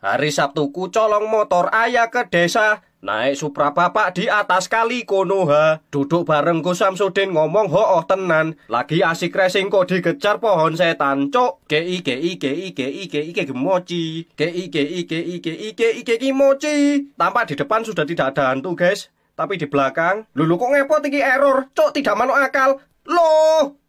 Hari Sabtu ku colong motor ayah ke desa, naik supra bapak di atas kali Konoha. Duduk bareng Gus Samsudin ngomong hooh tenan, lagi asik racing kok digejar pohon setan, cok. Kei kei kei kei kei kei mochi, kei kei kei kei kei kei mochi. Tampak di depan sudah tidak ada hantu, guys. Tapi di belakang, lulu kok ngepot tinggi error, cok tidak manuk akal. Loh,